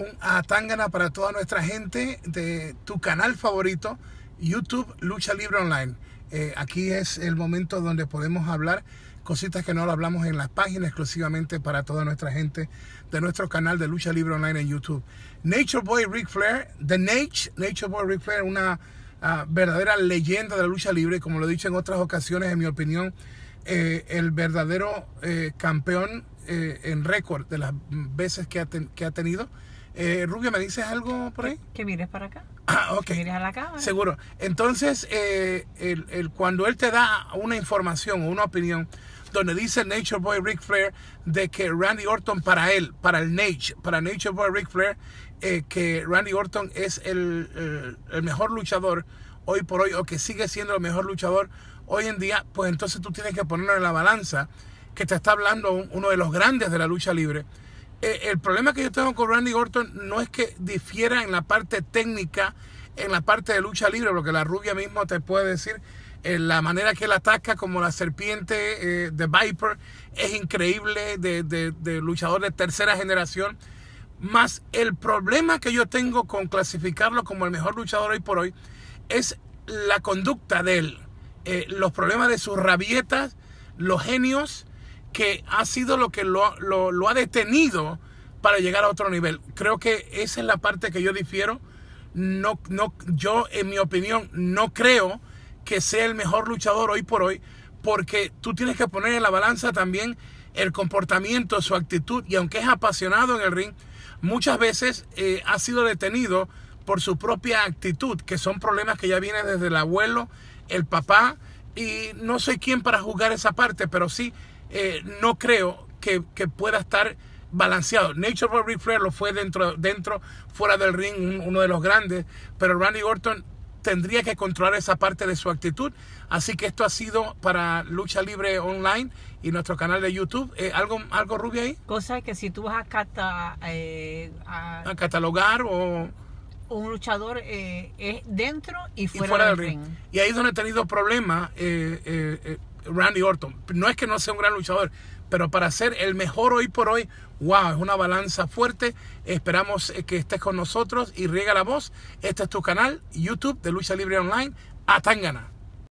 un Atangana para toda nuestra gente de tu canal favorito, YouTube Lucha Libre Online. Eh, aquí es el momento donde podemos hablar cositas que no lo hablamos en las páginas exclusivamente para toda nuestra gente de nuestro canal de Lucha Libre Online en YouTube. Nature Boy Ric Flair, The Nature, Nature Boy Ric Flair, una ah, verdadera leyenda de la lucha libre, como lo he dicho en otras ocasiones, en mi opinión, eh, el verdadero eh, campeón en récord de las veces que que ha tenido eh, Rubio, ¿me dices algo por ahí? Que, mires para acá. Ah, ok. Que mires a la Seguro. Entonces, eh, el, el, cuando él te da una información o una opinión, donde dice Nature Boy Ric Flair de que Randy Orton para él, para el para Nature Boy Ric Flair, eh, que Randy Orton es el, el, mejor luchador hoy por hoy o que sigue siendo el mejor luchador hoy en día, pues entonces tú tienes que ponerlo en la balanza que te está hablando uno de los grandes de la lucha libre eh, el problema que yo tengo con Randy Orton no es que difiera en la parte técnica, en la parte de lucha libre, lo que la rubia mismo te puede decir, eh, la manera que él ataca como la serpiente eh, de Viper es increíble, de, luchador de tercera generación. Más el problema que yo tengo con clasificarlo como el mejor luchador hoy por hoy es la conducta de él, los problemas de sus rabietas, los genios, que ha sido lo que lo, ha detenido para llegar a otro nivel. Creo que esa es la parte que yo difiero. No, no, yo, en mi opinión, no creo que sea el mejor luchador hoy por hoy, porque tú tienes que poner en la balanza también el comportamiento, su actitud, y aunque es apasionado en el ring, muchas veces eh, ha sido detenido por su propia actitud, que son problemas que ya vienen desde el abuelo, el papá, y no soy quien para juzgar esa parte, pero sí eh, no creo que, pueda estar balanceado. Nature Boy Ric lo fue dentro, dentro, fuera del ring, uno de los grandes, pero Randy Orton tendría que controlar esa parte de su actitud. Así que esto ha sido para Lucha Libre Online y nuestro canal de YouTube. Eh, ¿Algo, algo rubio ahí? Cosa que si tú vas a, eh, a, catalogar o... Un luchador es dentro y fuera, del, ring. Y ahí es donde he tenido problemas Randy Orton. No es que no sea un gran luchador, pero para ser el mejor hoy por hoy, wow, es una balanza fuerte. Esperamos eh, que estés con nosotros y riega la voz. Este es tu canal, YouTube de Lucha Libre Online. Atangana.